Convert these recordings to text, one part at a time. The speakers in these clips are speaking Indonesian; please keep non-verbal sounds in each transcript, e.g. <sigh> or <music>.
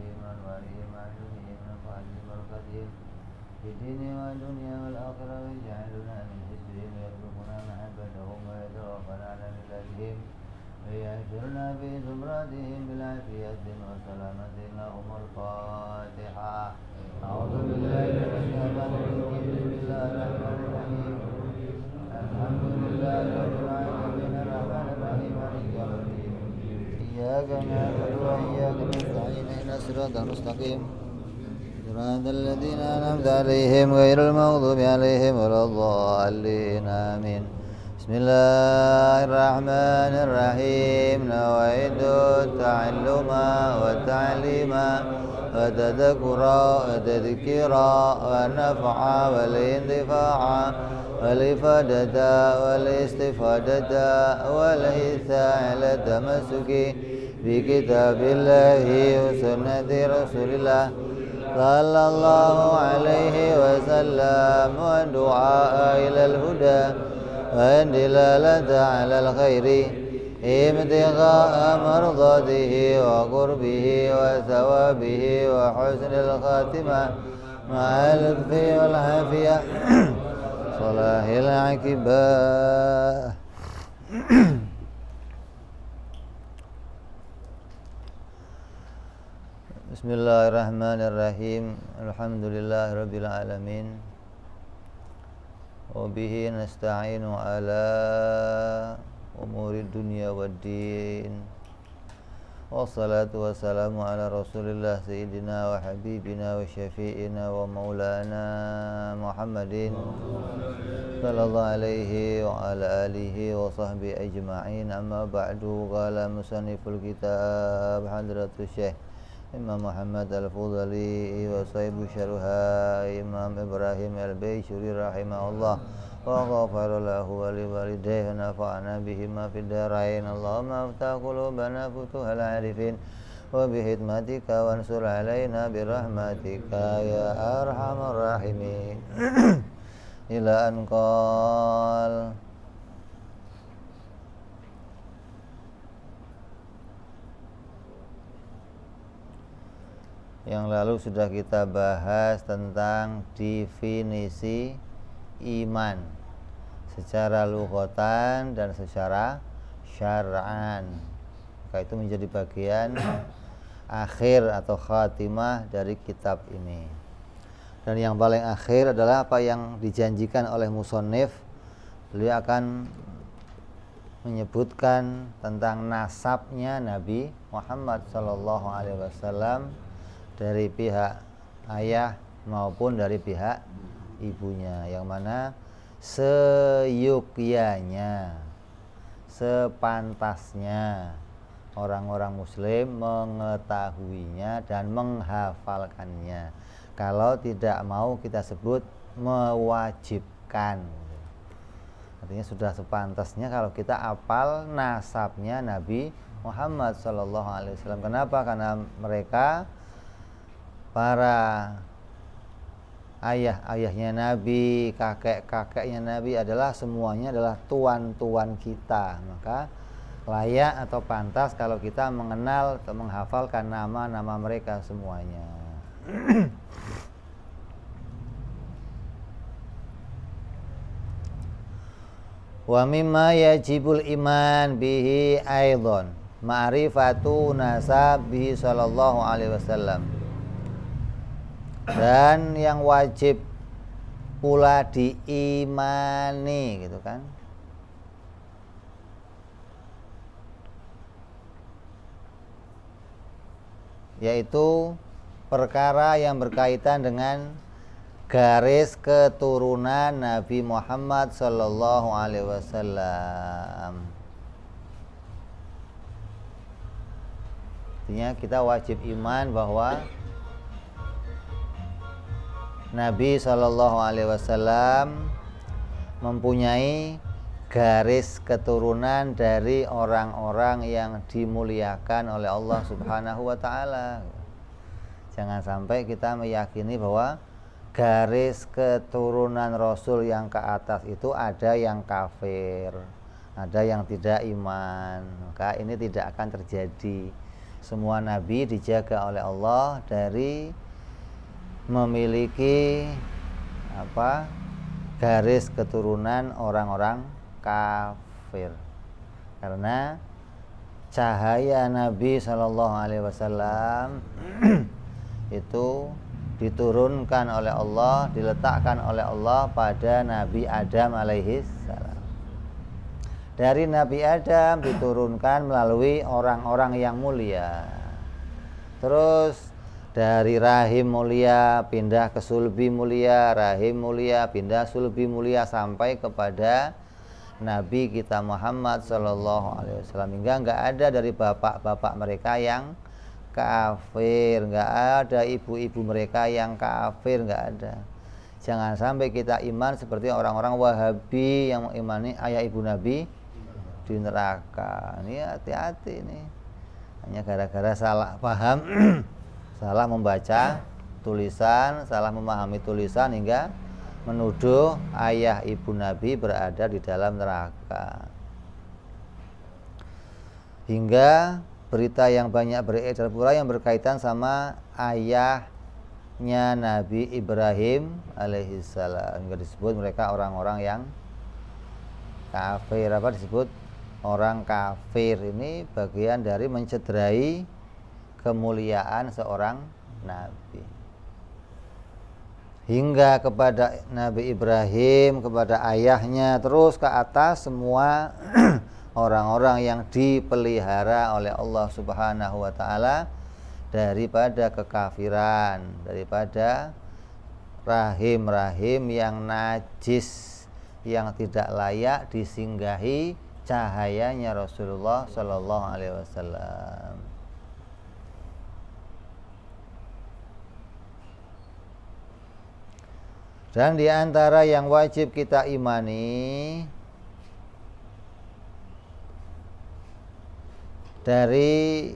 بهم عن والهم عن جههم عن قلبهم في الدين والدنيا والآخرة ويجعلنا من حزبهم ويرزقنا محبتهم ويتوفنا على ملتهم ويأجرنا في زمرتهم بالعافية وسلامة لهم الفاتحة أعوذ بالله من الشيطان الرجيم بسم الله الرحمن الرحيم الحمد لله رب العالمين إياك نعبد وإياك نستعين الصراط المستقيم صراط الذين أنعمت عليهم غير المغضوب عليهم ولا الضالين آمين بسم الله الرحمن الرحيم نوعد التعلم والتعليم وتذكر وتذكر والنفع والاندفاع والإفادة والاستفادة والإيثاء على تمسك في كتاب الله وسنة رسول الله صلى الله عليه وسلم والدعاء إلى الهدى والدلالة على الخير ابتغاء مرضاته وقربه وثوابه وحسن الخاتمة مع اللطف والعافية <coughs> صلاح العكبات بسم الله الرحمن الرحيم الحمد لله رب العالمين وبه نستعين على أمور الدنيا والدين والصلاة والسلام على رسول الله سيدنا وحبيبنا وشفيئنا ومولانا محمد صلى الله عليه وعلى آله وصحبه أجمعين أما بعد قال مصنف الكتاب حضرة الشيخ إمام محمد الفضلي وصيب شرها إمام إبراهيم البيشري رحمه الله وغفر له ولوالديه نفعنا بهما في الدارين اللهم افتح قلوبنا فتوح العارفين وبخدمتك وانصر علينا برحمتك يا أرحم الراحمين <clears throat> إلى أن قال yang lalu sudah kita bahas tentang definisi iman secara lugotan dan secara syar'an maka itu menjadi bagian <coughs> akhir atau khatimah dari kitab ini dan yang paling akhir adalah apa yang dijanjikan oleh musonif beliau akan menyebutkan tentang nasabnya Nabi Muhammad SAW dari pihak ayah maupun dari pihak ibunya yang mana seyukyanya sepantasnya orang-orang muslim mengetahuinya dan menghafalkannya kalau tidak mau kita sebut mewajibkan artinya sudah sepantasnya kalau kita apal nasabnya Nabi Muhammad saw kenapa karena mereka para ayah-ayahnya Nabi, kakek-kakeknya Nabi adalah semuanya adalah tuan-tuan kita. Maka layak atau pantas kalau kita mengenal atau menghafalkan nama-nama mereka semuanya. <clears throat> Wa mimma yajibul iman bihi aidon ma'rifatu bihi sallallahu alaihi wasallam dan yang wajib pula diimani gitu kan yaitu perkara yang berkaitan dengan garis keturunan Nabi Muhammad Sallallahu Alaihi Wasallam. Artinya kita wajib iman bahwa Nabi Shallallahu Alaihi Wasallam mempunyai garis keturunan dari orang-orang yang dimuliakan oleh Allah Subhanahu wa taala. Jangan sampai kita meyakini bahwa garis keturunan Rasul yang ke atas itu ada yang kafir, ada yang tidak iman. Maka ini tidak akan terjadi. Semua nabi dijaga oleh Allah dari memiliki apa garis keturunan orang-orang kafir karena cahaya Nabi Shallallahu Alaihi Wasallam <clears throat> itu diturunkan oleh Allah diletakkan oleh Allah pada Nabi Adam alaihi salam dari Nabi Adam diturunkan melalui orang-orang yang mulia terus dari rahim mulia pindah ke sulbi mulia, rahim mulia pindah sulbi mulia sampai kepada Nabi kita Muhammad Shallallahu Alaihi Wasallam hingga nggak ada dari bapak-bapak mereka yang kafir, nggak ada ibu-ibu mereka yang kafir, nggak ada. Jangan sampai kita iman seperti orang-orang Wahabi yang mengimani ayah ibu Nabi di neraka. Ini hati-hati nih. Hanya gara-gara salah paham <clears throat> salah membaca tulisan, salah memahami tulisan hingga menuduh ayah ibu Nabi berada di dalam neraka. Hingga berita yang banyak beredar pula yang berkaitan sama ayahnya Nabi Ibrahim alaihissalam. Hingga disebut mereka orang-orang yang kafir apa disebut orang kafir ini bagian dari mencederai kemuliaan seorang nabi. Hingga kepada Nabi Ibrahim, kepada ayahnya, terus ke atas semua <clears throat> orang-orang yang dipelihara oleh Allah Subhanahu wa taala daripada kekafiran, daripada rahim-rahim yang najis, yang tidak layak disinggahi cahayanya Rasulullah Shallallahu alaihi wasallam. Dan di antara yang wajib kita imani dari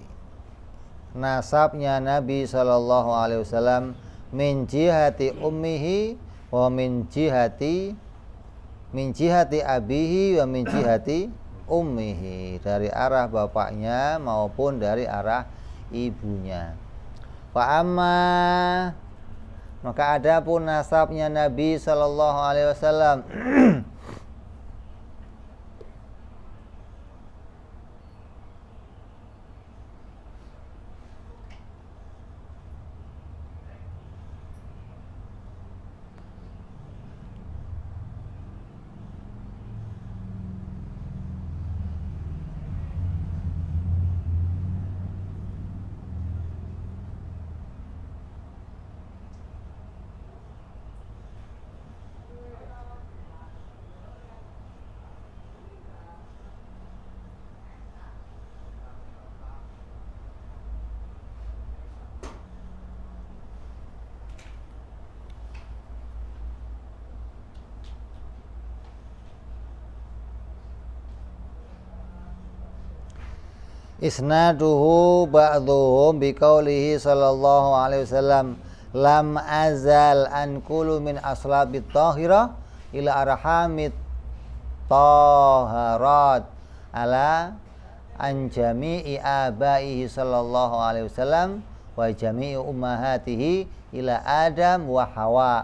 nasabnya Nabi Shallallahu Alaihi Wasallam min jihati ummihi wa min jihati min jihati abihi wa min jihati ummihi dari arah bapaknya maupun dari arah ibunya. Wa amma maka ada pun nasabnya Nabi Shallallahu Alaihi Wasallam <clears throat> isnaduhu ba'dhuhum biqaulihi sallallahu alaihi wasallam lam azal kulu min aslabit tahira ila arhamit taharat ala an jami'i abaihi sallallahu alaihi wasallam wa jami'i ummahatihi ila adam wa hawa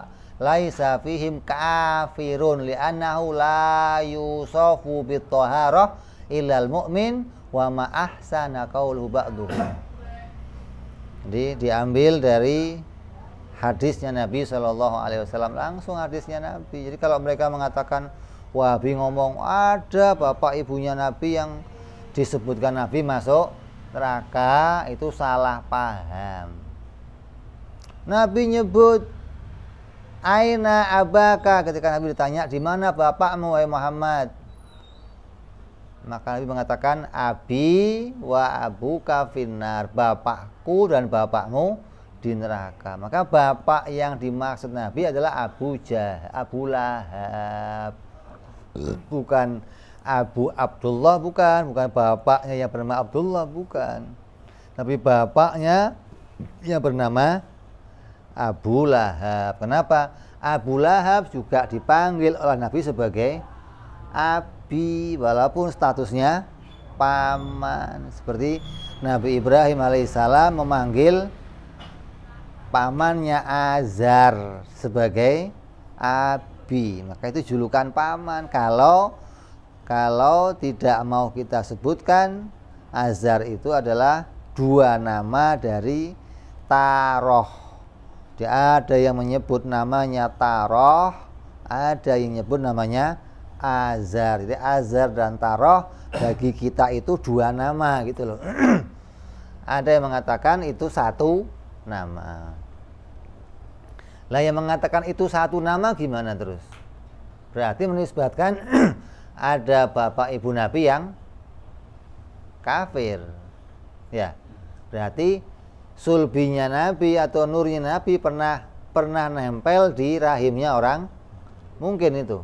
laisa fihim kafirun li'annahu la yusafu bit taharah ilal mu'min wa ma ahsana qauluhu ba'duhum. Jadi diambil dari hadisnya Nabi Shallallahu alaihi wasallam langsung hadisnya Nabi. Jadi kalau mereka mengatakan Wahabi ngomong ada bapak ibunya Nabi yang disebutkan Nabi masuk neraka itu salah paham. Nabi nyebut Aina abaka ketika Nabi ditanya di mana bapakmu wahai Muhammad maka Nabi mengatakan abi wa abu kafinar, bapakku dan bapakmu di neraka. Maka bapak yang dimaksud Nabi adalah Abu Jah, Abu Lahab. Bukan Abu Abdullah bukan, bukan bapaknya yang bernama Abdullah bukan. Tapi bapaknya yang bernama Abu Lahab. Kenapa? Abu Lahab juga dipanggil oleh Nabi sebagai Ab nabi walaupun statusnya paman seperti Nabi Ibrahim alaihissalam memanggil pamannya Azar sebagai abi maka itu julukan paman kalau kalau tidak mau kita sebutkan Azar itu adalah dua nama dari Taroh ada yang menyebut namanya Taroh ada yang menyebut namanya azar. Jadi azar dan taroh bagi kita itu dua nama gitu loh. <clears throat> Ada yang mengatakan itu satu nama. Lah yang mengatakan itu satu nama gimana terus? Berarti menisbatkan <clears throat> ada bapak ibu nabi yang kafir. Ya. Berarti sulbinya nabi atau nurnya nabi pernah pernah nempel di rahimnya orang mungkin itu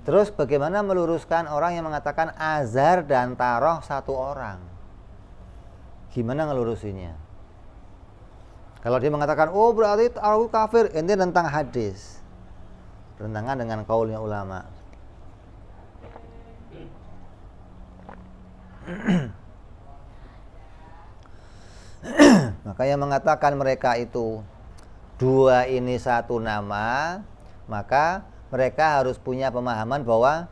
Terus bagaimana meluruskan orang yang mengatakan azar dan taroh satu orang? Gimana ngelurusinya? Kalau dia mengatakan, oh berarti aku kafir, ini tentang hadis. Rentangan dengan kaulnya ulama. <clears throat> Maka yang mengatakan mereka itu dua ini satu nama, maka mereka harus punya pemahaman bahwa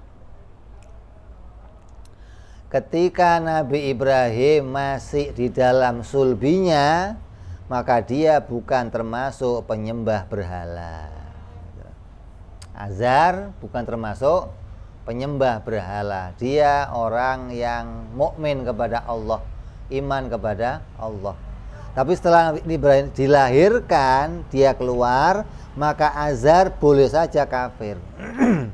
ketika Nabi Ibrahim masih di dalam sulbinya, maka dia bukan termasuk penyembah berhala. Azar bukan termasuk penyembah berhala. Dia orang yang mukmin kepada Allah, iman kepada Allah. Tapi setelah Nabi Ibrahim dilahirkan, dia keluar, maka Azar boleh saja kafir. <clears throat>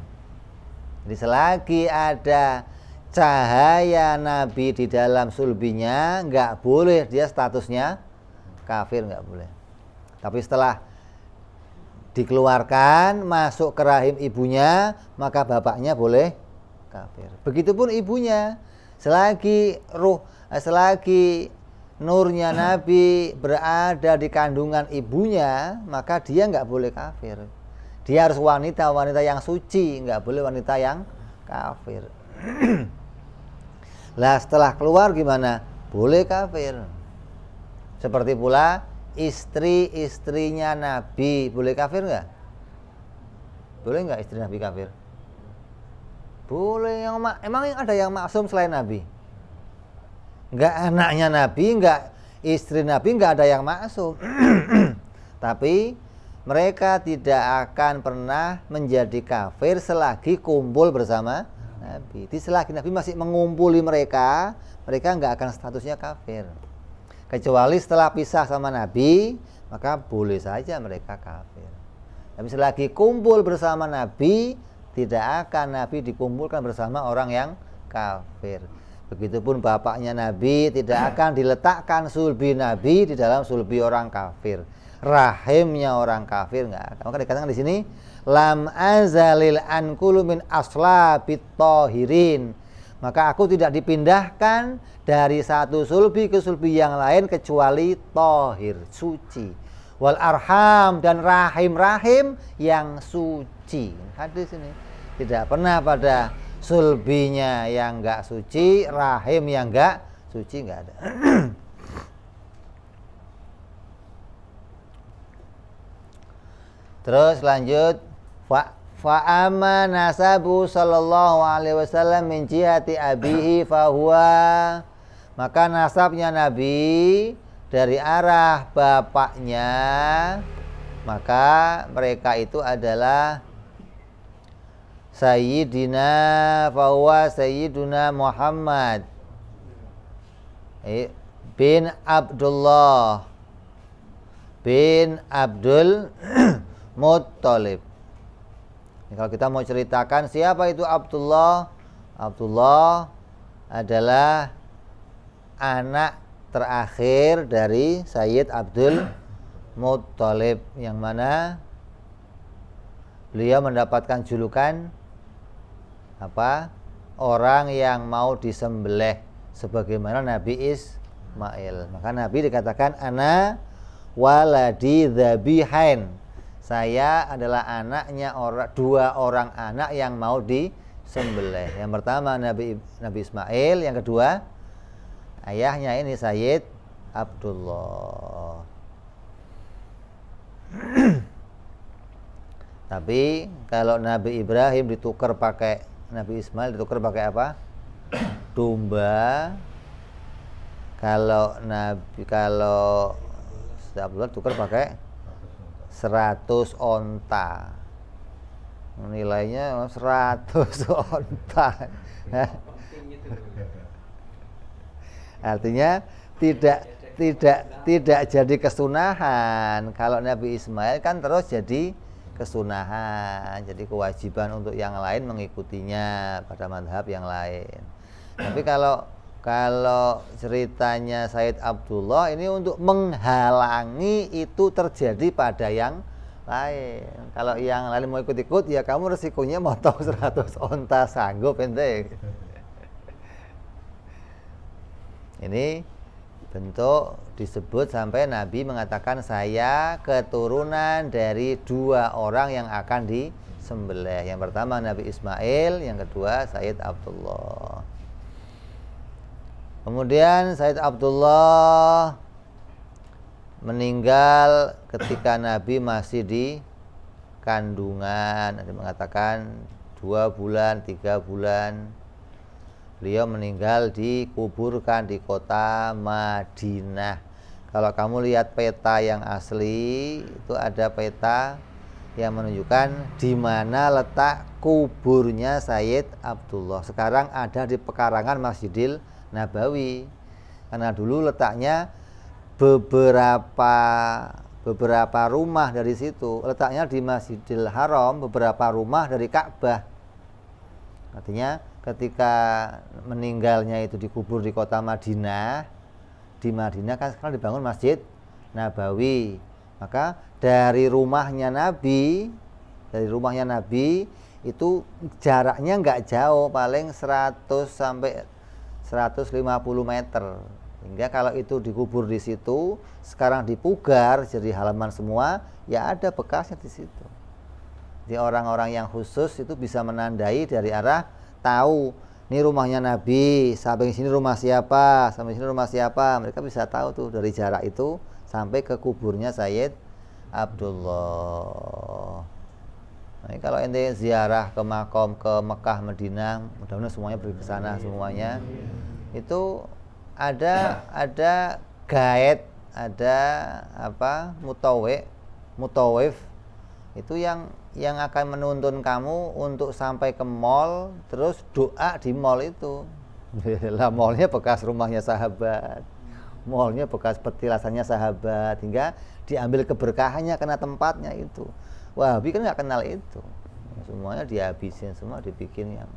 Jadi selagi ada cahaya Nabi di dalam sulbinya, nggak boleh dia statusnya kafir nggak boleh. Tapi setelah dikeluarkan masuk ke rahim ibunya, maka bapaknya boleh kafir. Begitupun ibunya, selagi ruh, eh, selagi nurnya Nabi berada di kandungan ibunya, maka dia nggak boleh kafir. Dia harus wanita wanita yang suci, nggak boleh wanita yang kafir. <clears throat> lah setelah keluar gimana? Boleh kafir. Seperti pula istri-istrinya Nabi boleh kafir nggak? Boleh nggak istri Nabi kafir? Boleh yang emang ada yang maksum selain Nabi? nggak anaknya Nabi, nggak istri Nabi, nggak ada yang masuk. <clears throat> Tapi mereka tidak akan pernah menjadi kafir selagi kumpul bersama Nabi. Di selagi Nabi masih mengumpuli mereka, mereka nggak akan statusnya kafir. Kecuali setelah pisah sama Nabi, maka boleh saja mereka kafir. Tapi selagi kumpul bersama Nabi, tidak akan Nabi dikumpulkan bersama orang yang kafir. Begitupun bapaknya Nabi tidak <clears throat> akan diletakkan sulbi Nabi di dalam sulbi orang kafir. Rahimnya orang kafir nggak akan. Maka dikatakan di sini lam azalil ankulu min asla tohirin. Maka aku tidak dipindahkan dari satu sulbi ke sulbi yang lain kecuali tohir, suci. Wal arham dan rahim-rahim yang suci. Hadis ini tidak pernah pada sulbinya yang enggak suci, rahim yang enggak suci enggak ada. <clears throat> Terus lanjut fa fa'ama nasabu sallallahu alaihi wasallam min jihati abihi <clears throat> fahuwa maka nasabnya nabi dari arah bapaknya maka mereka itu adalah sayyidina fahuwa sayyiduna Muhammad eh, bin Abdullah bin Abdul <clears throat> Muttalib Ini kalau kita mau ceritakan siapa itu Abdullah Abdullah adalah anak terakhir dari Sayyid Abdul <clears throat> Muttalib yang mana beliau mendapatkan julukan apa orang yang mau disembelih sebagaimana Nabi Ismail. Maka Nabi dikatakan ana waladi dzabihain. Saya adalah anaknya orang dua orang anak yang mau disembelih. Yang pertama Nabi Nabi Ismail, yang kedua ayahnya ini Sayyid Abdullah. <clears throat> Tapi kalau Nabi Ibrahim ditukar pakai Nabi Ismail ditukar pakai apa? Domba. Kalau Nabi kalau Abdullah tukar pakai 100 onta. Nilainya 100 <laughs> onta. Artinya tidak tidak tidak jadi kesunahan kalau Nabi Ismail kan terus jadi kesunahan jadi kewajiban untuk yang lain mengikutinya pada madhab yang lain tapi kalau kalau ceritanya Said Abdullah ini untuk menghalangi itu terjadi pada yang lain kalau yang lain mau ikut-ikut ya kamu resikonya motong <laughs> seratus 100 onta sanggup ente ini bentuk disebut sampai Nabi mengatakan saya keturunan dari dua orang yang akan disembelih. Yang pertama Nabi Ismail, yang kedua Said Abdullah. Kemudian Said Abdullah meninggal ketika Nabi masih di kandungan. Ada mengatakan dua bulan, tiga bulan, Beliau meninggal dikuburkan di kota Madinah. Kalau kamu lihat peta yang asli, itu ada peta yang menunjukkan di mana letak kuburnya Sayyid Abdullah. Sekarang ada di pekarangan Masjidil Nabawi. Karena dulu letaknya beberapa beberapa rumah dari situ letaknya di Masjidil Haram beberapa rumah dari Ka'bah artinya ketika meninggalnya itu dikubur di kota Madinah di Madinah kan sekarang dibangun masjid Nabawi maka dari rumahnya Nabi dari rumahnya Nabi itu jaraknya nggak jauh paling 100 sampai 150 meter sehingga kalau itu dikubur di situ sekarang dipugar jadi halaman semua ya ada bekasnya di situ jadi orang-orang yang khusus itu bisa menandai dari arah tahu ini rumahnya Nabi, samping sini rumah siapa, samping sini rumah siapa. Mereka bisa tahu tuh dari jarak itu sampai ke kuburnya Sayyid Abdullah. Nah, kalau ente ziarah ke makom ke Mekah, Madinah, mudah-mudahan semuanya pergi ke sana semuanya. Itu ada ada gaet, ada apa? mutawif, mutawif itu yang yang akan menuntun kamu untuk sampai ke mall terus doa di mall itu <laughs> lah mallnya bekas rumahnya sahabat mallnya bekas petilasannya sahabat hingga diambil keberkahannya karena tempatnya itu Wahabi kan nggak kenal itu semuanya dihabisin semua dibikin yang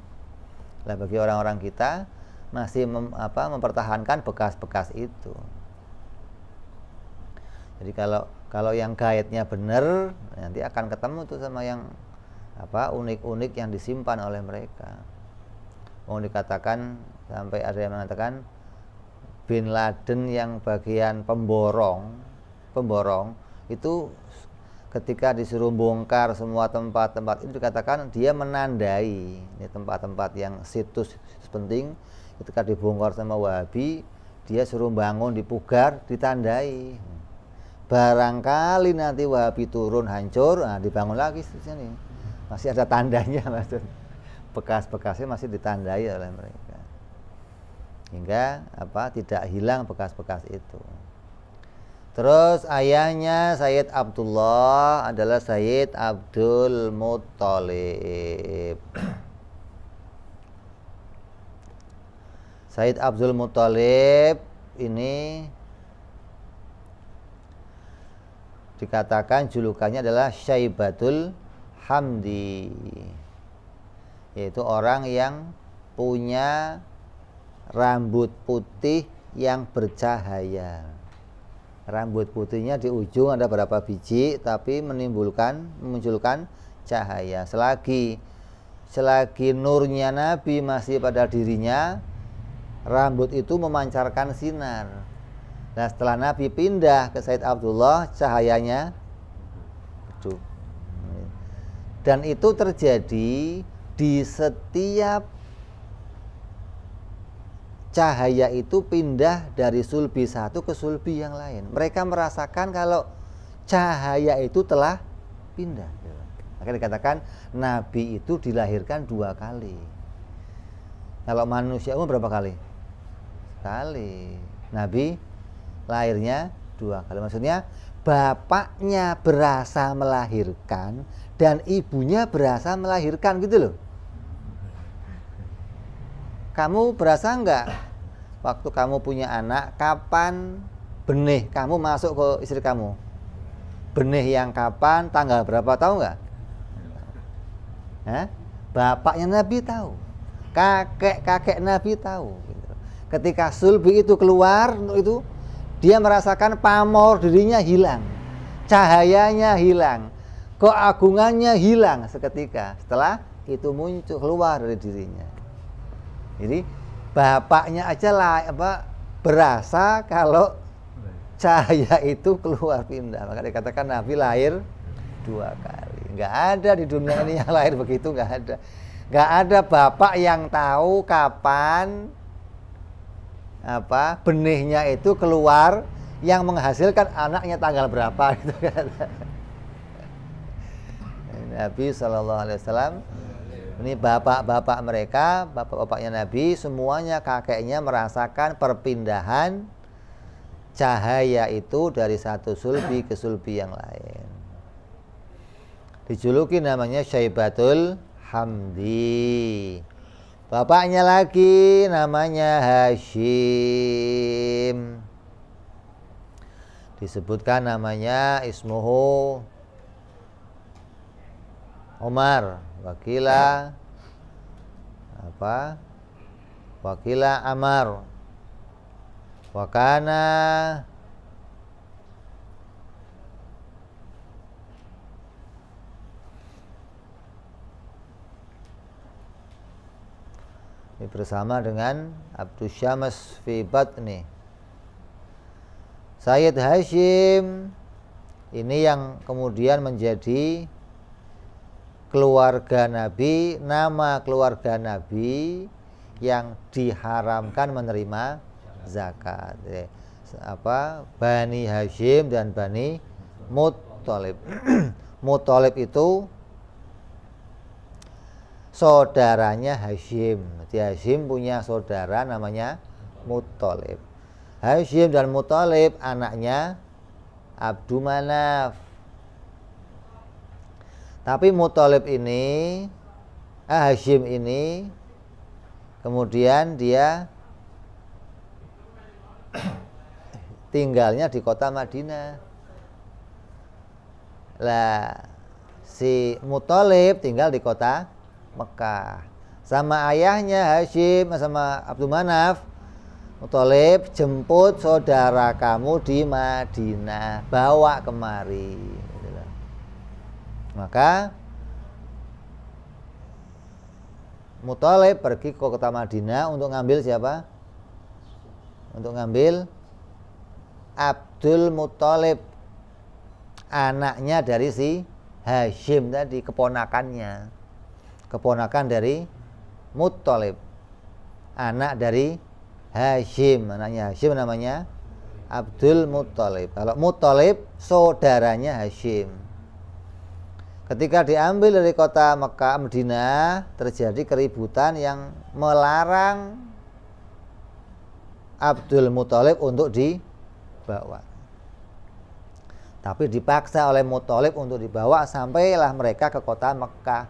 lah bagi orang-orang kita masih mem, apa, mempertahankan bekas-bekas itu jadi kalau kalau yang guide-nya benar nanti akan ketemu tuh sama yang apa unik-unik yang disimpan oleh mereka mau dikatakan sampai ada yang mengatakan Bin Laden yang bagian pemborong pemborong itu ketika disuruh bongkar semua tempat-tempat itu dikatakan dia menandai ini tempat-tempat yang situs penting ketika dibongkar sama Wahabi dia suruh bangun dipugar ditandai barangkali nanti Wahabi turun hancur nah dibangun lagi sini masih ada tandanya <laughs> maksudnya bekas-bekasnya masih ditandai oleh mereka hingga apa tidak hilang bekas-bekas itu terus ayahnya Sayyid Abdullah adalah Sayyid Abdul Muthalib. Sayyid Abdul Muthalib ini dikatakan julukannya adalah Syaibatul Hamdi yaitu orang yang punya rambut putih yang bercahaya rambut putihnya di ujung ada beberapa biji tapi menimbulkan memunculkan cahaya selagi selagi nurnya Nabi masih pada dirinya rambut itu memancarkan sinar Nah setelah Nabi pindah ke Said Abdullah cahayanya redup. Dan itu terjadi di setiap cahaya itu pindah dari sulbi satu ke sulbi yang lain. Mereka merasakan kalau cahaya itu telah pindah. Maka dikatakan Nabi itu dilahirkan dua kali. Kalau manusia umum berapa kali? Kali. Nabi lahirnya dua kali. Maksudnya bapaknya berasa melahirkan dan ibunya berasa melahirkan gitu loh. Kamu berasa enggak waktu kamu punya anak kapan benih kamu masuk ke istri kamu? Benih yang kapan, tanggal berapa tahu enggak Hah? Bapaknya Nabi tahu, kakek kakek Nabi tahu. Ketika sulbi itu keluar itu dia merasakan pamor dirinya hilang, cahayanya hilang, keagungannya hilang seketika. Setelah itu muncul keluar dari dirinya. Jadi bapaknya aja lah apa berasa kalau cahaya itu keluar pindah. Maka dikatakan Nabi lahir dua kali. Nggak ada di dunia ini yang <laughs> lahir begitu nggak ada. Nggak ada bapak yang tahu kapan apa benihnya itu keluar yang menghasilkan anaknya tanggal berapa <laughs> gitu kan. Nabi Shallallahu Alaihi Wasallam ini bapak-bapak mereka, bapak-bapaknya Nabi, semuanya kakeknya merasakan perpindahan cahaya itu dari satu sulbi ke sulbi yang lain. Dijuluki namanya Syaibatul Hamdi. Bapaknya lagi namanya Hashim. Disebutkan namanya Ismuhu Omar Wakila apa? Wakila Amar Wakana bersama dengan Abdus Syams fi Batni. Sayyid Hashim ini yang kemudian menjadi keluarga Nabi, nama keluarga Nabi yang diharamkan menerima zakat. Eh, apa Bani Hashim dan Bani Muttalib. <clears throat> Muttalib itu saudaranya Hashim. Jadi Hashim punya saudara namanya Mutolib, Hashim dan Mutolib anaknya Abdumanaf. Manaf. Tapi Mutolib ini eh, Hashim ini kemudian dia <clears throat> tinggalnya di kota Madinah. Lah si Mutolib tinggal di kota Mekah. Sama ayahnya Hashim sama Abdul Manaf Mutalib jemput saudara kamu di Madinah bawa kemari gitu kan. maka Mutalib pergi ke kota Madinah untuk ngambil siapa untuk ngambil Abdul Mutalib anaknya dari si Hashim tadi keponakannya keponakan dari Muttalib anak dari Hashim anaknya Hashim namanya Abdul Muttalib kalau Muttalib saudaranya Hashim ketika diambil dari kota Mekah Medina terjadi keributan yang melarang Abdul Muttalib untuk dibawa. Tapi dipaksa oleh Muttalib untuk dibawa sampailah mereka ke kota Mekah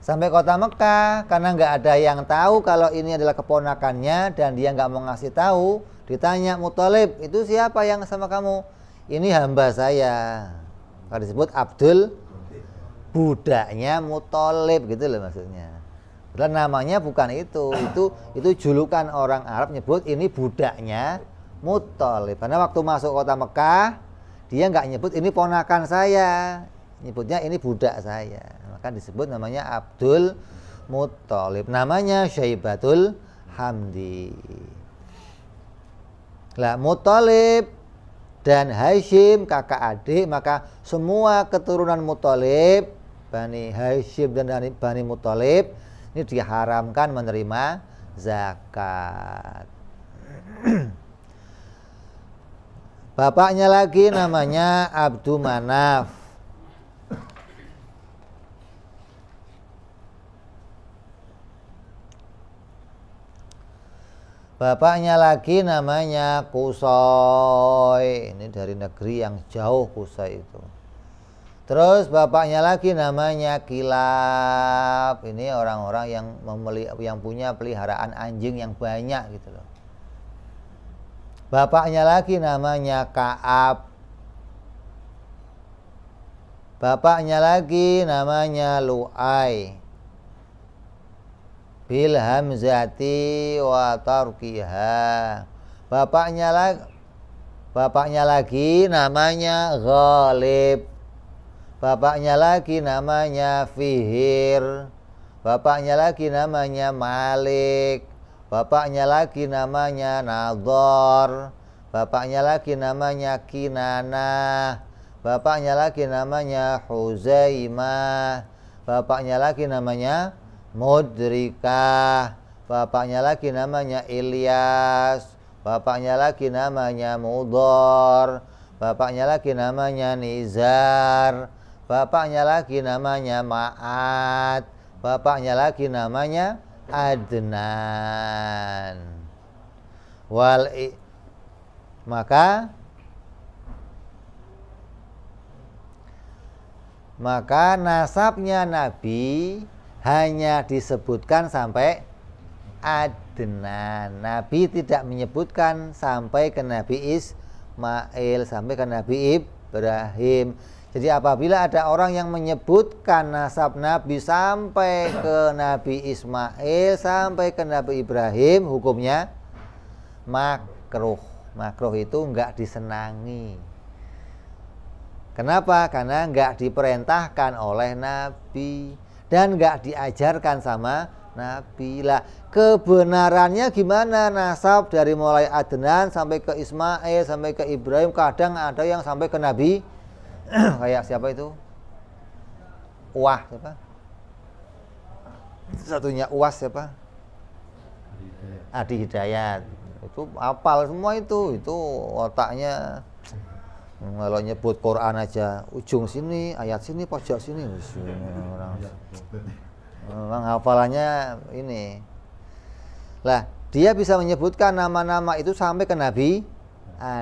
sampai kota Mekah karena nggak ada yang tahu kalau ini adalah keponakannya dan dia nggak mau ngasih tahu ditanya Mutalib itu siapa yang sama kamu ini hamba saya kalau disebut Abdul budaknya Mutalib gitu loh maksudnya dan namanya bukan itu itu itu julukan orang Arab nyebut ini budaknya Mutalib karena waktu masuk kota Mekah dia nggak nyebut ini ponakan saya nyebutnya ini budak saya maka disebut namanya Abdul Muttalib namanya Syaibatul Hamdi lah Muttalib dan Hashim kakak adik maka semua keturunan Muttalib Bani Hashim dan Bani Muttalib ini diharamkan menerima zakat <clears throat> Bapaknya lagi namanya Abdu Manaf Bapaknya lagi namanya Kusoi. Ini dari negeri yang jauh Kusoi itu. Terus bapaknya lagi namanya Kilap. Ini orang-orang yang memeli yang punya peliharaan anjing yang banyak gitu loh. Bapaknya lagi namanya Kaab. Bapaknya lagi namanya Luai bil hamzati wa tarkiha. Bapaknya lagi bapaknya lagi namanya Ghalib. Bapaknya lagi namanya Fihir. Bapaknya lagi namanya Malik. Bapaknya lagi namanya Nador. Bapaknya lagi namanya Kinana. Bapaknya lagi namanya Huzaimah. Bapaknya lagi namanya Mudrikah. Bapaknya lagi namanya Ilyas. Bapaknya lagi namanya Mudor. Bapaknya lagi namanya Nizar. Bapaknya lagi namanya Ma'at. Bapaknya lagi namanya Adnan. Wal maka maka nasabnya Nabi hanya disebutkan sampai Adnan. Nabi tidak menyebutkan sampai ke Nabi Ismail, sampai ke Nabi Ibrahim. Jadi apabila ada orang yang menyebutkan nasab Nabi sampai ke Nabi Ismail, sampai ke Nabi Ibrahim, hukumnya makruh. Makruh itu enggak disenangi. Kenapa? Karena enggak diperintahkan oleh Nabi dan nggak diajarkan sama Nabi lah kebenarannya gimana nasab dari mulai Adnan sampai ke Ismail sampai ke Ibrahim kadang ada yang sampai ke Nabi <clears throat> kayak siapa itu Wah siapa satunya Uwas siapa Adi Hidayat itu apal semua itu itu otaknya kalau nyebut Quran aja ujung sini, ayat sini, pojok sini. Iya, iya, orang memang iya, hafalannya ini. Lah, dia bisa menyebutkan nama-nama itu sampai ke Nabi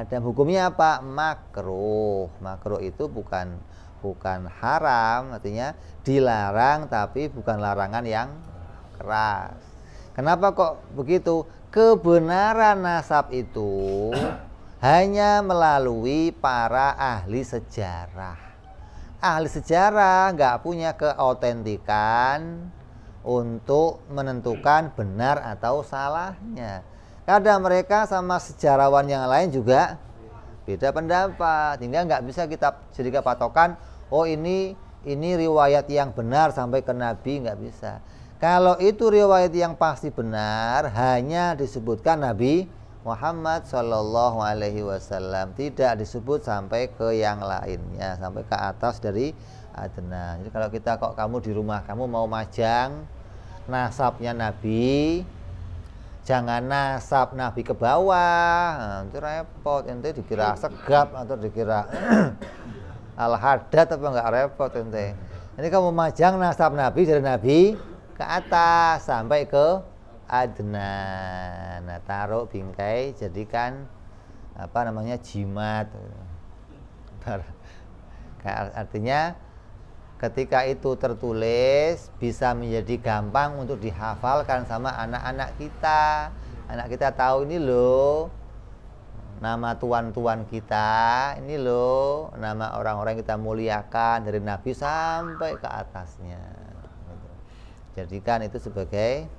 dan Hukumnya apa? Makruh. Makruh itu bukan bukan haram, artinya dilarang tapi bukan larangan yang keras. Kenapa kok begitu? Kebenaran nasab itu hanya melalui para ahli sejarah. Ahli sejarah nggak punya keautentikan untuk menentukan benar atau salahnya. Kadang mereka sama sejarawan yang lain juga beda pendapat, sehingga nggak bisa kita jadikan patokan. Oh ini ini riwayat yang benar sampai ke Nabi nggak bisa. Kalau itu riwayat yang pasti benar hanya disebutkan Nabi Muhammad Shallallahu Alaihi Wasallam tidak disebut sampai ke yang lainnya sampai ke atas dari adna. Jadi kalau kita kok kamu di rumah kamu mau majang nasabnya Nabi, jangan nasab Nabi ke bawah, nanti repot, ente dikira segap atau dikira <clears throat> al hadat apa enggak repot ente. Ini kamu majang nasab Nabi dari Nabi ke atas sampai ke adna nah taruh bingkai jadikan apa namanya jimat artinya ketika itu tertulis bisa menjadi gampang untuk dihafalkan sama anak-anak kita anak kita tahu ini loh nama tuan-tuan kita ini loh nama orang-orang kita muliakan dari nabi sampai ke atasnya gitu. jadikan itu sebagai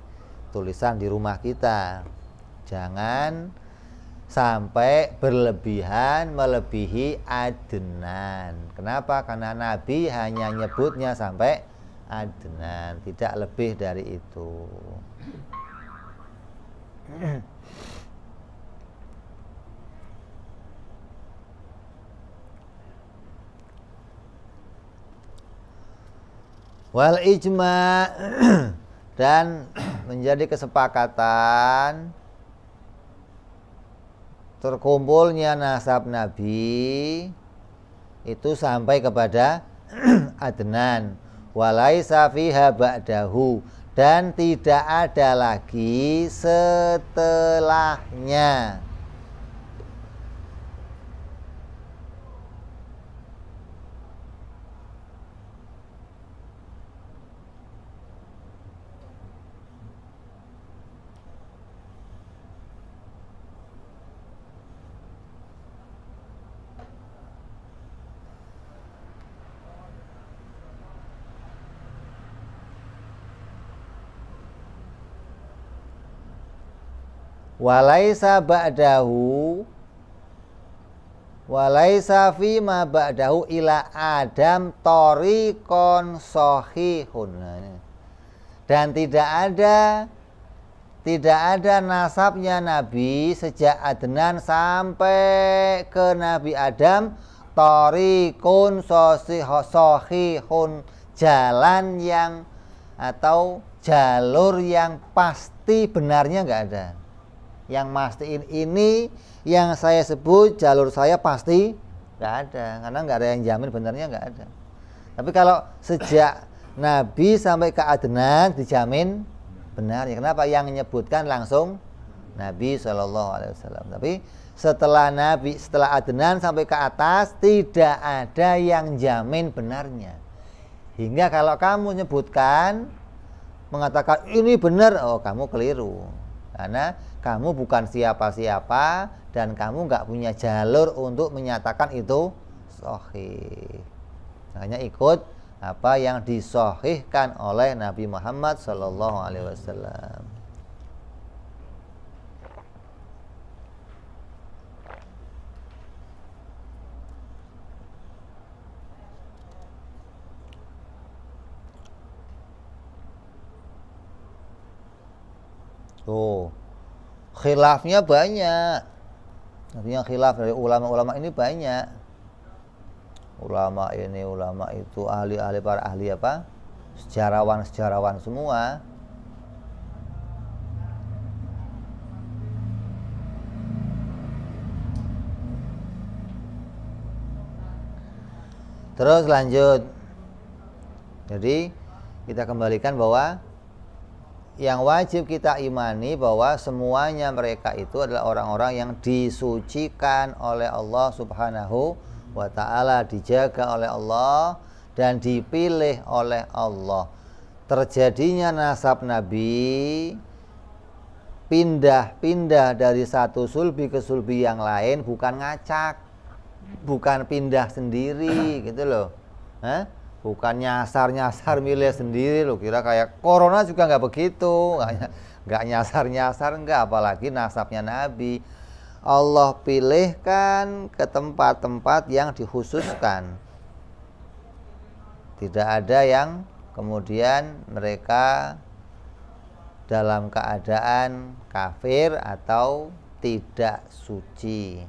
tulisan di rumah kita. Jangan sampai berlebihan melebihi adenan. Kenapa? Karena Nabi hanya nyebutnya sampai adenan, tidak lebih dari itu. Wal ijma' <clears throat> dan menjadi kesepakatan terkumpulnya nasab Nabi itu sampai kepada <clears throat> Adnan walaisa fiha ba'dahu dan tidak ada lagi setelahnya. walaisa ba'dahu walaisa fi ma ba'dahu ila adam tariqon sahihun dan tidak ada tidak ada nasabnya Nabi sejak Adnan sampai ke Nabi Adam torikun sahihun jalan yang atau jalur yang pasti benarnya nggak ada yang mastiin ini yang saya sebut jalur saya pasti nggak ada karena nggak ada yang jamin benernya nggak ada tapi kalau sejak Nabi sampai ke Adnan dijamin benar ya kenapa yang menyebutkan langsung Nabi Shallallahu Alaihi Wasallam tapi setelah Nabi setelah Adnan sampai ke atas tidak ada yang jamin benarnya hingga kalau kamu menyebutkan mengatakan ini benar oh kamu keliru karena kamu bukan siapa-siapa dan kamu nggak punya jalur untuk menyatakan itu sohih hanya ikut apa yang disohihkan oleh Nabi Muhammad Shallallahu Alaihi Wasallam Oh khilafnya banyak. Artinya khilaf dari ulama-ulama ini banyak. Ulama ini, ulama itu, ahli-ahli para ahli apa? Sejarawan-sejarawan semua. Terus lanjut. Jadi kita kembalikan bahwa yang wajib kita imani bahwa semuanya mereka itu adalah orang-orang yang disucikan oleh Allah Subhanahu wa taala, dijaga oleh Allah dan dipilih oleh Allah. Terjadinya nasab nabi pindah-pindah dari satu sulbi ke sulbi yang lain bukan ngacak, bukan pindah sendiri gitu loh. Hah? bukan nyasar nyasar milih sendiri lo kira kayak corona juga nggak begitu nggak nyasar nyasar nggak apalagi nasabnya nabi Allah pilihkan ke tempat-tempat yang dikhususkan tidak ada yang kemudian mereka dalam keadaan kafir atau tidak suci.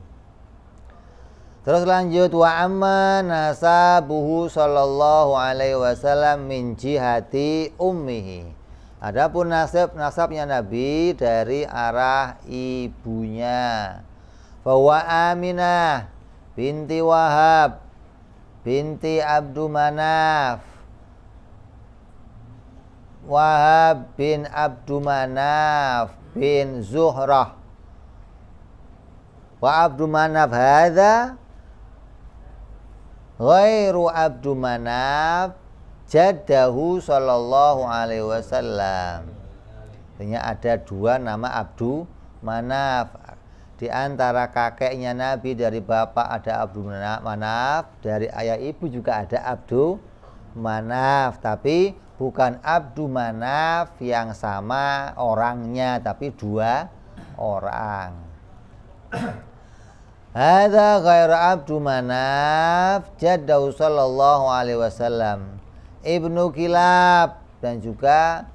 Terus lanjut wa amma nasabuhu sallallahu alaihi wasallam min jihati ummihi. Adapun nasab nasabnya Nabi dari arah ibunya. Bahwa Aminah binti Wahab binti Abdul Manaf Wahab bin Abdul Manaf bin Zuhrah wa Abdul Manaf hadza ghairu abdu manaf jadahu sallallahu alaihi wasallam artinya ada dua nama abdu manaf di antara kakeknya Nabi dari bapak ada Abdu Manaf, dari ayah ibu juga ada Abdu Manaf, tapi bukan Abdu Manaf yang sama orangnya, tapi dua orang. Hada ghairu abdu manaf jaddahu sallallahu alaihi wasallam Ibnu Kilab dan juga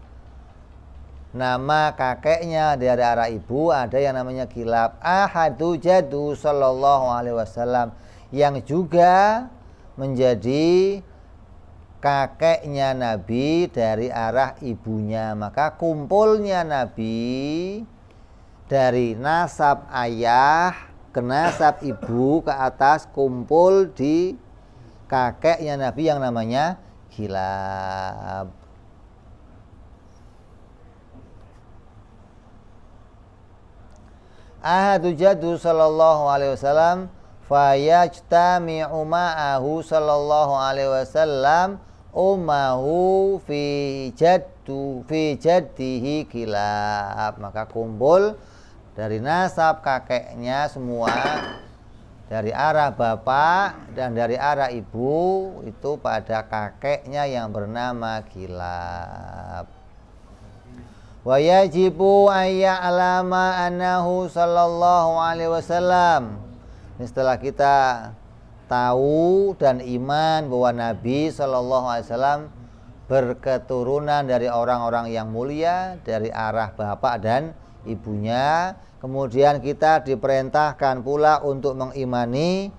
nama kakeknya dari arah ibu ada yang namanya Kilab ahadu jaddu sallallahu alaihi wasallam yang juga menjadi kakeknya Nabi dari arah ibunya maka kumpulnya Nabi dari nasab ayah Kena sab ibu ke atas kumpul di kakeknya Nabi yang namanya Hilab. Ahadu jadu sallallahu alaihi wasallam fayajtami'u ma'ahu sallallahu alaihi wasallam umahu fi jaddu fi jaddihi kilab maka kumpul dari nasab kakeknya semua dari arah bapak dan dari arah ibu itu pada kakeknya yang bernama Kilab. Wa yajibu alama annahu sallallahu alaihi wasallam. setelah kita tahu dan iman bahwa Nabi sallallahu alaihi wasallam berketurunan dari orang-orang yang mulia dari arah bapak dan ibunya. Kemudian kita diperintahkan pula untuk mengimani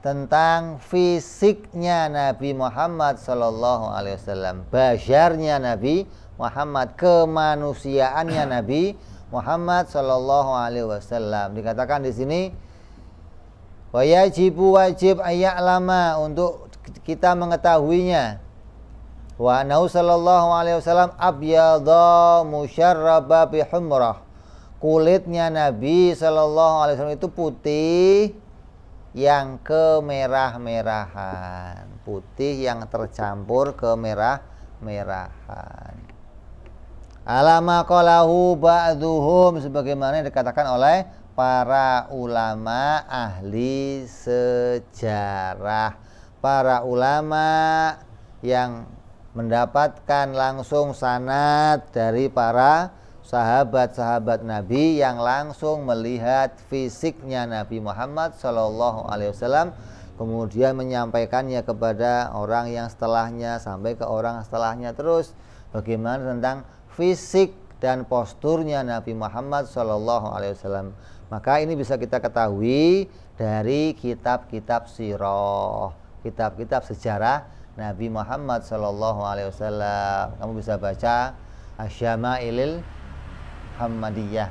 tentang fisiknya Nabi Muhammad SAW, Alaihi Wasallam, basharnya Nabi Muhammad, kemanusiaannya Nabi Muhammad Sallallahu Alaihi Wasallam. Dikatakan di sini, wajib wajib ayat lama untuk kita mengetahuinya. Wa Nabi Sallallahu Alaihi Wasallam abyadha musyarraba bihumrah kulitnya Nabi Shallallahu Alaihi Wasallam itu putih yang kemerah-merahan, putih yang tercampur kemerah-merahan. Alamakolahu ba'duhum sebagaimana dikatakan oleh para ulama ahli sejarah, para ulama yang mendapatkan langsung sanat dari para sahabat-sahabat Nabi yang langsung melihat fisiknya Nabi Muhammad Shallallahu Alaihi Wasallam kemudian menyampaikannya kepada orang yang setelahnya sampai ke orang setelahnya terus bagaimana tentang fisik dan posturnya Nabi Muhammad Shallallahu Alaihi Wasallam maka ini bisa kita ketahui dari kitab-kitab sirah kitab-kitab sejarah Nabi Muhammad Shallallahu Alaihi Wasallam kamu bisa baca Asyama'ilil Muhammadiyah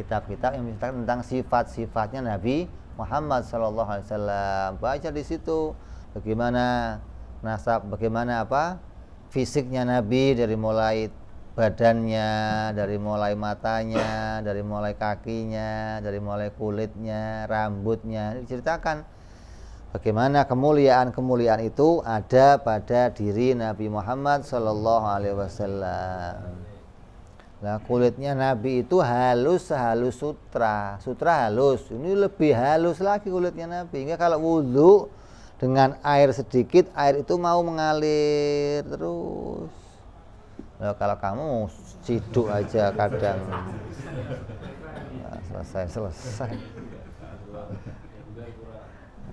kitab-kitab yang menceritakan tentang sifat-sifatnya Nabi Muhammad Sallallahu Alaihi Wasallam baca di situ bagaimana nasab bagaimana apa fisiknya Nabi dari mulai badannya, dari mulai matanya, dari mulai kakinya, dari mulai kulitnya, rambutnya. Diceritakan bagaimana kemuliaan-kemuliaan itu ada pada diri Nabi Muhammad Shallallahu alaihi wasallam. Nah kulitnya Nabi itu halus halus sutra. Sutra halus. Ini lebih halus lagi kulitnya Nabi. Hingga kalau wudhu dengan air sedikit, air itu mau mengalir terus. Nah, kalau kamu ciduk aja kadang. Nah, selesai selesai.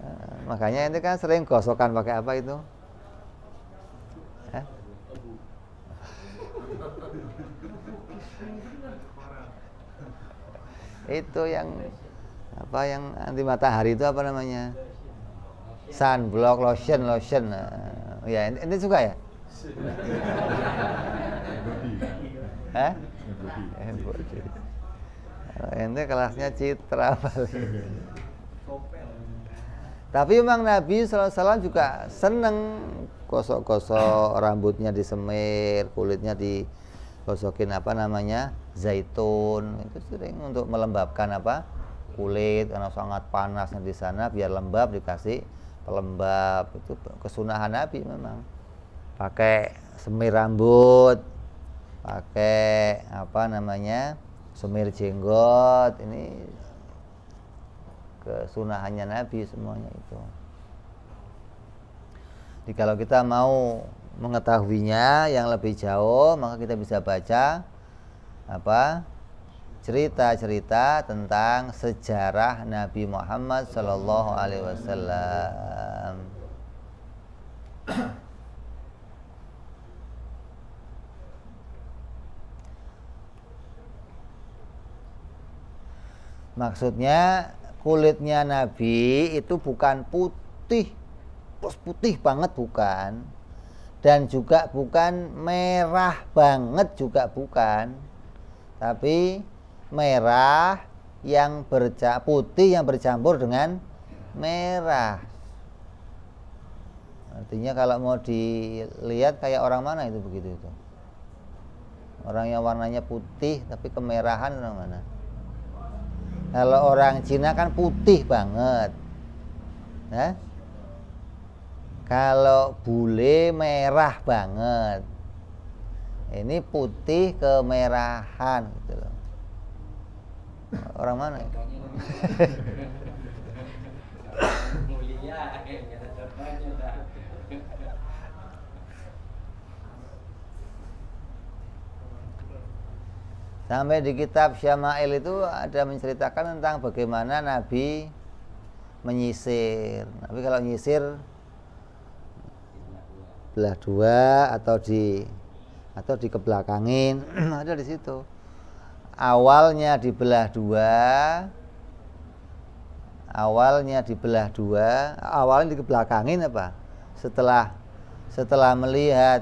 Nah, makanya ini kan sering gosokan pakai apa itu? itu yang apa yang anti matahari itu apa namanya sunblock lotion lotion uh, ya ini suka ya Hah? ini kelasnya citra Tapi memang Nabi SAW juga seneng gosok-gosok rambutnya disemir, kulitnya di sosokin apa namanya zaitun itu sering untuk melembabkan apa kulit karena sangat panasnya di sana biar lembab dikasih pelembab itu kesunahan Nabi memang pakai semir rambut pakai apa namanya semir jenggot ini kesunahannya Nabi semuanya itu jadi kalau kita mau mengetahuinya yang lebih jauh maka kita bisa baca apa cerita-cerita tentang sejarah Nabi Muhammad Shallallahu Alaihi Wasallam. Maksudnya kulitnya Nabi itu bukan putih, terus putih banget bukan, dan juga bukan merah banget juga bukan tapi merah yang bercak putih yang bercampur dengan merah artinya kalau mau dilihat kayak orang mana itu begitu itu orang yang warnanya putih tapi kemerahan orang mana kalau orang Cina kan putih banget nah kalau bule merah banget. Ini putih kemerahan gitu loh. Orang mana? Sampai di kitab Syama'il itu ada menceritakan tentang bagaimana Nabi menyisir. Nabi kalau menyisir belah dua atau di atau dikebelakangin <clears throat> ada di situ awalnya di belah dua awalnya di belah dua awalnya dikebelakangin apa setelah setelah melihat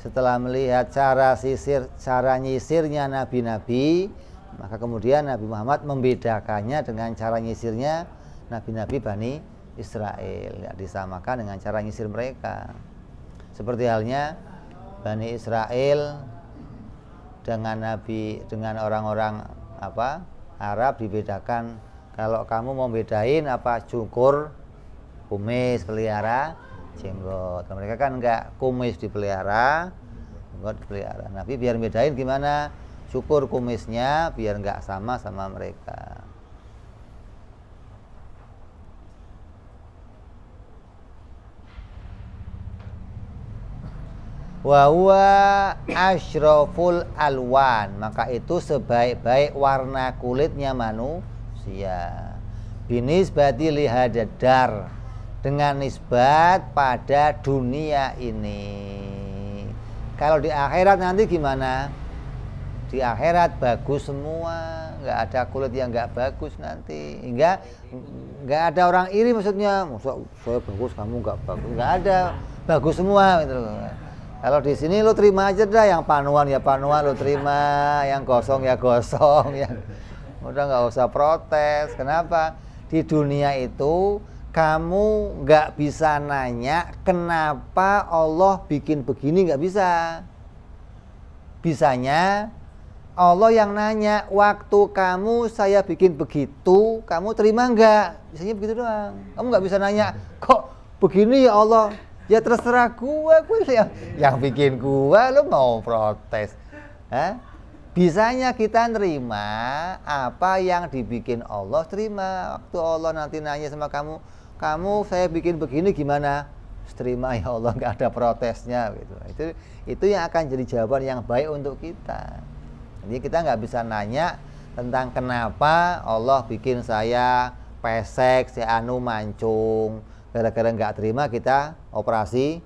setelah melihat cara sisir cara nyisirnya nabi-nabi maka kemudian Nabi Muhammad membedakannya dengan cara nyisirnya nabi-nabi Bani Israel nggak disamakan dengan cara nyisir mereka seperti halnya Bani Israel dengan Nabi dengan orang-orang apa Arab dibedakan kalau kamu mau bedain apa cukur kumis pelihara jenggot mereka kan enggak kumis dipelihara jenggot dipelihara Nabi biar bedain gimana cukur kumisnya biar enggak sama sama mereka wa huwa alwan maka itu sebaik-baik warna kulitnya manusia binis bati lihadadar dengan nisbat pada dunia ini kalau di akhirat nanti gimana di akhirat bagus semua nggak ada kulit yang nggak bagus nanti hingga nggak ada orang iri maksudnya maksud saya bagus kamu nggak bagus nggak ada bagus semua gitu loh kalau di sini lo terima aja dah yang panuan ya panuan lo terima, yang kosong ya kosong ya. Udah nggak usah protes. Kenapa? Di dunia itu kamu nggak bisa nanya kenapa Allah bikin begini nggak bisa. Bisanya Allah yang nanya waktu kamu saya bikin begitu kamu terima nggak? Bisanya begitu doang. Kamu nggak bisa nanya kok begini ya Allah ya terserah gua gua yang, yang bikin gua lu mau protes Hah? bisanya kita nerima apa yang dibikin Allah terima waktu Allah nanti nanya sama kamu kamu saya bikin begini gimana terima ya Allah nggak ada protesnya gitu itu itu yang akan jadi jawaban yang baik untuk kita jadi kita nggak bisa nanya tentang kenapa Allah bikin saya pesek, si anu mancung, gara-gara nggak terima kita operasi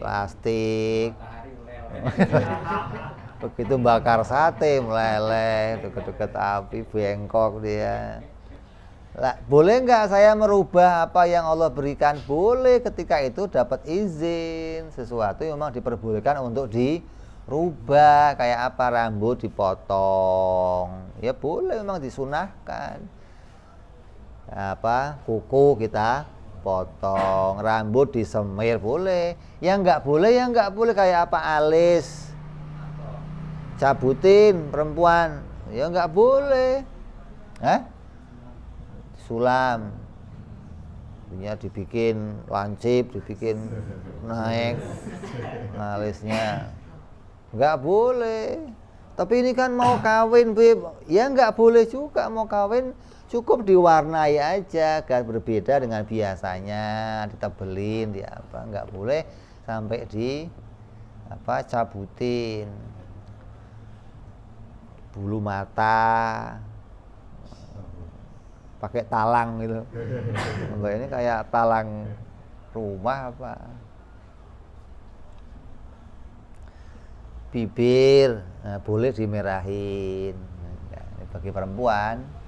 plastik, begitu bakar sate meleleh deket-deket api bengkok dia lah, boleh nggak saya merubah apa yang Allah berikan? Boleh ketika itu dapat izin sesuatu yang memang diperbolehkan untuk dirubah kayak apa rambut dipotong ya boleh memang disunahkan apa kuku kita potong rambut disemir boleh. Yang nggak boleh yang nggak boleh kayak apa alis cabutin perempuan ya nggak boleh eh? sulam punya dibikin lancip dibikin naik alisnya nggak boleh tapi ini kan mau kawin beb ya nggak boleh juga mau kawin cukup diwarnai aja kan berbeda dengan biasanya ditebelin di apa nggak boleh sampai di apa cabutin bulu mata pakai talang gitu Mbak ini kayak talang rumah apa bibir nah, boleh dimerahin nah, bagi perempuan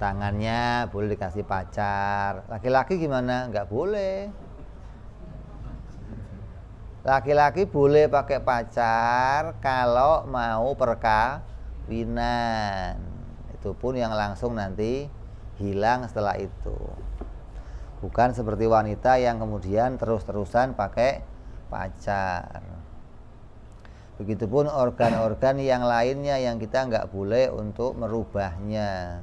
tangannya boleh dikasih pacar laki-laki gimana nggak boleh laki-laki boleh pakai pacar kalau mau perkawinan itu pun yang langsung nanti hilang setelah itu bukan seperti wanita yang kemudian terus-terusan pakai pacar begitupun organ-organ yang lainnya yang kita nggak boleh untuk merubahnya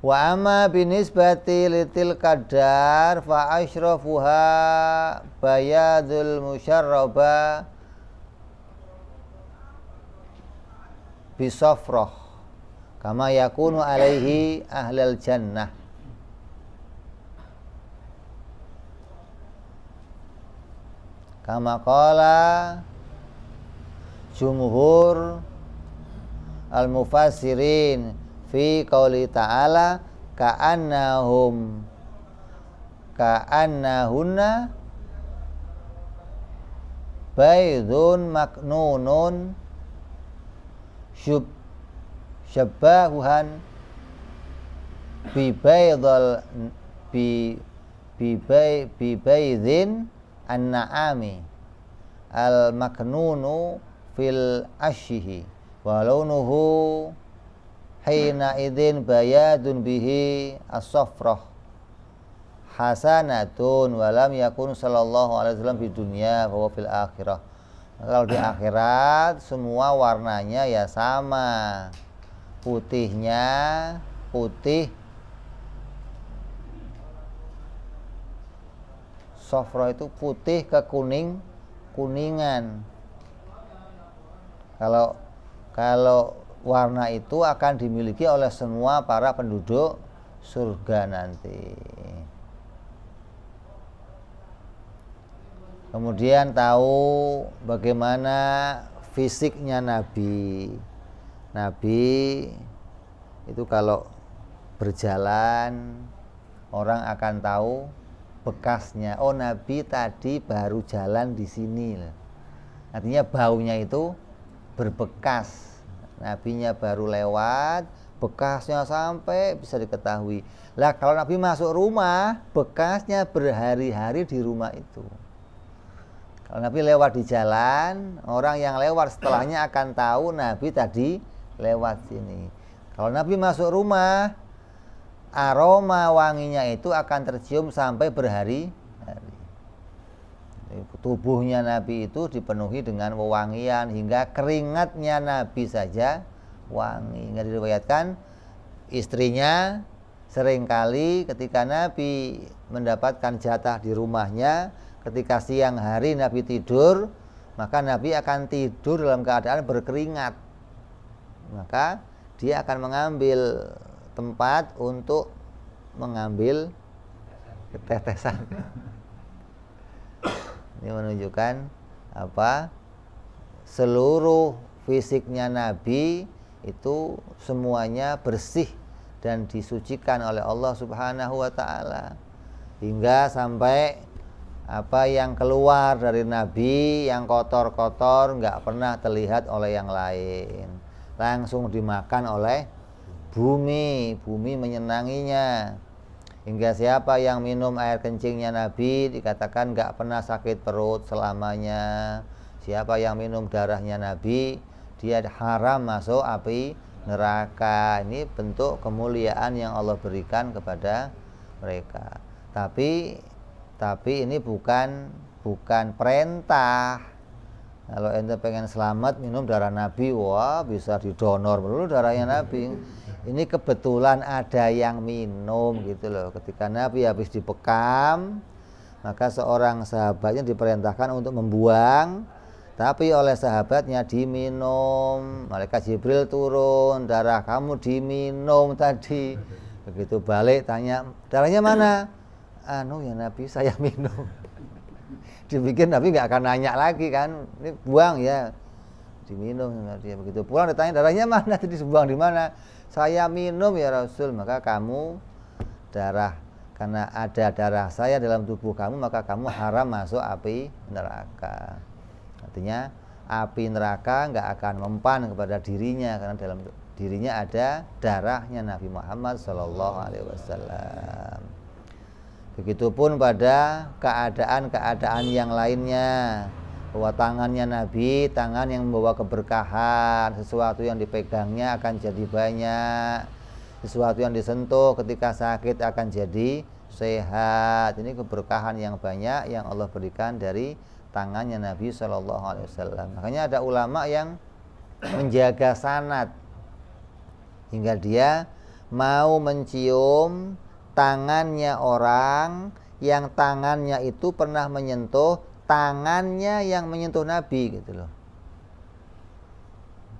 Wa amma binisbati litil kadar fa asyrafuha bayadul musyarraba bisafrah kama yakunu alaihi ahlal jannah kama qala jumhur al mufassirin fi qauli ta'ala ka'annahum ka'annahunna baydun maknunun syub syabahuhan bi baydal bi bi bay bi baydin an-na'ami al maknunu fil ashihi wa Hina idin bayadun bihi as sofroh hasanatun walam yakun sallallahu alaihi wasallam di dunia bahwa fil akhirah kalau di akhirat semua warnanya ya sama putihnya putih sofro itu putih ke kuning kuningan kalau kalau warna itu akan dimiliki oleh semua para penduduk surga nanti. Kemudian tahu bagaimana fisiknya Nabi. Nabi itu kalau berjalan orang akan tahu bekasnya. Oh Nabi tadi baru jalan di sini. Artinya baunya itu berbekas nabinya baru lewat bekasnya sampai bisa diketahui lah kalau nabi masuk rumah bekasnya berhari-hari di rumah itu kalau nabi lewat di jalan orang yang lewat setelahnya akan tahu nabi tadi lewat sini kalau nabi masuk rumah aroma wanginya itu akan tercium sampai berhari Tubuhnya Nabi itu dipenuhi dengan wewangian hingga keringatnya Nabi saja wangi. Ingat diriwayatkan istrinya seringkali ketika Nabi mendapatkan jatah di rumahnya, ketika siang hari Nabi tidur, maka Nabi akan tidur dalam keadaan berkeringat. Maka dia akan mengambil tempat untuk mengambil tetesan ini menunjukkan apa seluruh fisiknya Nabi itu semuanya bersih dan disucikan oleh Allah Subhanahu wa taala hingga sampai apa yang keluar dari Nabi yang kotor-kotor nggak pernah terlihat oleh yang lain langsung dimakan oleh bumi bumi menyenanginya Hingga siapa yang minum air kencingnya Nabi dikatakan gak pernah sakit perut selamanya. Siapa yang minum darahnya Nabi dia haram masuk api neraka. Ini bentuk kemuliaan yang Allah berikan kepada mereka. Tapi tapi ini bukan bukan perintah kalau ente pengen selamat minum darah Nabi, wah bisa didonor melulu darahnya Nabi. Ini kebetulan ada yang minum gitu loh. Ketika Nabi habis dipekam, maka seorang sahabatnya diperintahkan untuk membuang tapi oleh sahabatnya diminum. Mereka Jibril turun, darah kamu diminum tadi. Begitu balik tanya, darahnya mana? Anu ya Nabi, saya minum dibikin tapi nggak akan nanya lagi kan ini buang ya diminum sama dia begitu pulang ditanya darahnya mana tadi dibuang di mana saya minum ya Rasul maka kamu darah karena ada darah saya dalam tubuh kamu maka kamu haram masuk api neraka artinya api neraka nggak akan mempan kepada dirinya karena dalam dirinya ada darahnya Nabi Muhammad Shallallahu Alaihi Wasallam Begitupun pada keadaan-keadaan yang lainnya bahwa tangannya Nabi, tangan yang membawa keberkahan, sesuatu yang dipegangnya akan jadi banyak, sesuatu yang disentuh ketika sakit akan jadi sehat. Ini keberkahan yang banyak yang Allah berikan dari tangannya Nabi saw Makanya ada ulama yang menjaga sanat hingga dia mau mencium tangannya orang yang tangannya itu pernah menyentuh tangannya yang menyentuh Nabi gitu loh.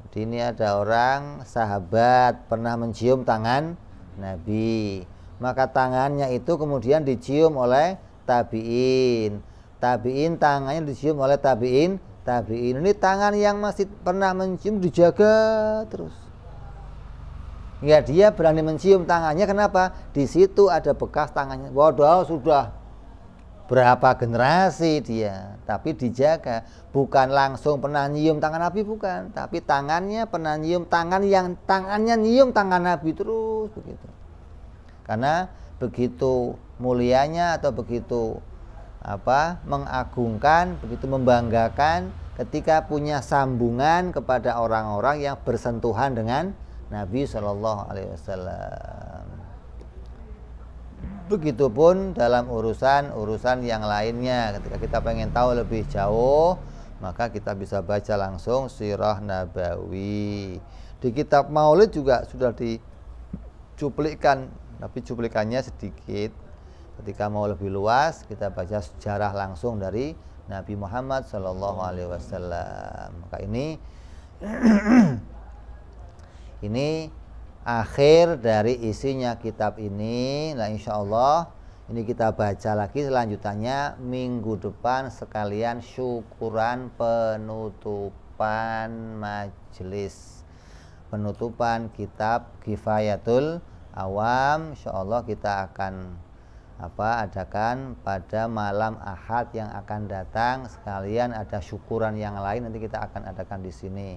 Jadi ini ada orang sahabat pernah mencium tangan Nabi. Maka tangannya itu kemudian dicium oleh tabiin. Tabiin tangannya dicium oleh tabiin. Tabiin ini tangan yang masih pernah mencium dijaga terus Ya dia berani mencium tangannya kenapa? Di situ ada bekas tangannya. Waduh sudah berapa generasi dia, tapi dijaga. Bukan langsung pernah nyium tangan Nabi bukan, tapi tangannya pernah nyium tangan yang tangannya nyium tangan Nabi terus begitu. Karena begitu mulianya atau begitu apa mengagungkan, begitu membanggakan ketika punya sambungan kepada orang-orang yang bersentuhan dengan Nabi Shallallahu Alaihi Wasallam. Begitupun dalam urusan-urusan yang lainnya, ketika kita pengen tahu lebih jauh, maka kita bisa baca langsung Sirah Nabawi. Di kitab Maulid juga sudah dicuplikan, tapi cuplikannya sedikit. Ketika mau lebih luas, kita baca sejarah langsung dari Nabi Muhammad Shallallahu Alaihi Wasallam. Maka ini <clears throat> Ini akhir dari isinya kitab ini. Nah, insya Allah ini kita baca lagi selanjutnya minggu depan sekalian syukuran penutupan majelis penutupan kitab Kifayatul Awam insya Allah kita akan apa adakan pada malam Ahad yang akan datang sekalian ada syukuran yang lain nanti kita akan adakan di sini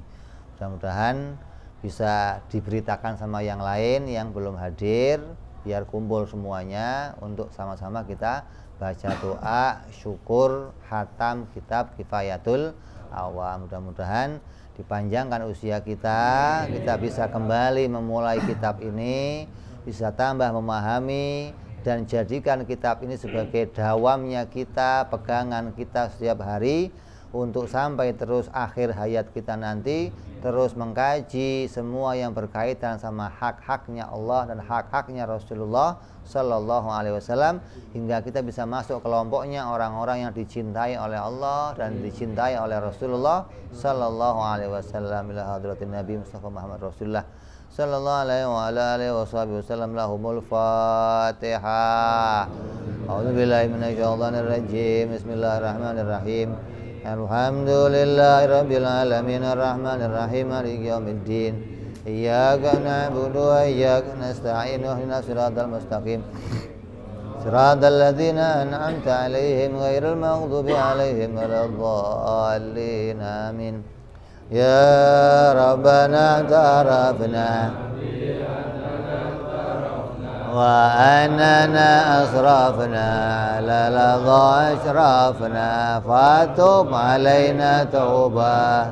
mudah-mudahan bisa diberitakan sama yang lain yang belum hadir biar kumpul semuanya untuk sama-sama kita baca doa syukur hatam kitab kifayatul awam mudah-mudahan dipanjangkan usia kita kita bisa kembali memulai kitab ini bisa tambah memahami dan jadikan kitab ini sebagai dawamnya kita pegangan kita setiap hari untuk sampai terus akhir hayat kita nanti terus mengkaji semua yang berkaitan sama hak-haknya Allah dan hak-haknya Rasulullah Sallallahu Alaihi Wasallam hingga kita bisa masuk kelompoknya orang-orang yang dicintai oleh Allah dan iya. dicintai oleh Rasulullah Sallallahu Alaihi Wasallam ila hadratin Nabi Mustafa Muhammad Rasulullah Sallallahu Alaihi wa ala alihi wasallam lahumul Fatihah. A'udhu billahi minasyaitonir rajim. Bismillahirrahmanirrahim. الحمد لله رب العالمين الرحمن الرحيم مالك يوم الدين إياك نعبد وإياك نستعين واهدنا الصراط المستقيم صراط الذين أنعمت عليهم غير المغضوب عليهم ولا الضالين آمين يا ربنا تعرفنا وأننا أسرفنا على لظى أشرفنا فاتوب علينا توبة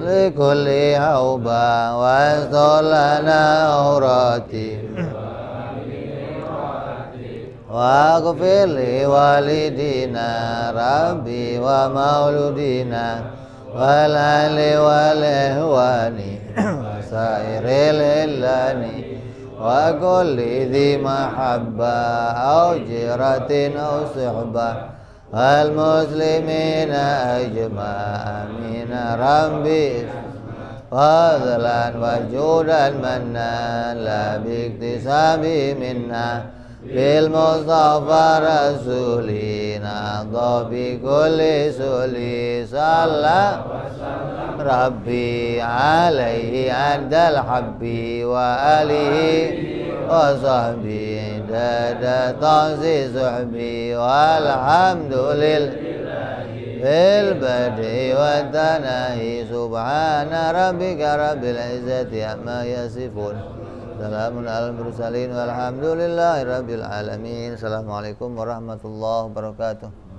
لكل حوبة واستر لنا عوراتي واغفر لوالدينا ربي ومولودينا والأهل والإخوان وسائر الإلاني وكل ذي محبة أو جيرة أو صحبة المسلمين أجمع من ربي فضلا وجودا منا لا باكتساب منا بالمصطفى رسولنا كل سولي صلى ربي عليه عند الحب وآله وصحبه داد تعزي صحبي والحمد لله في والتناهي سبحان ربك رب العزة عما يصفون سلام على المرسلين والحمد لله رب العالمين السلام عليكم ورحمة الله وبركاته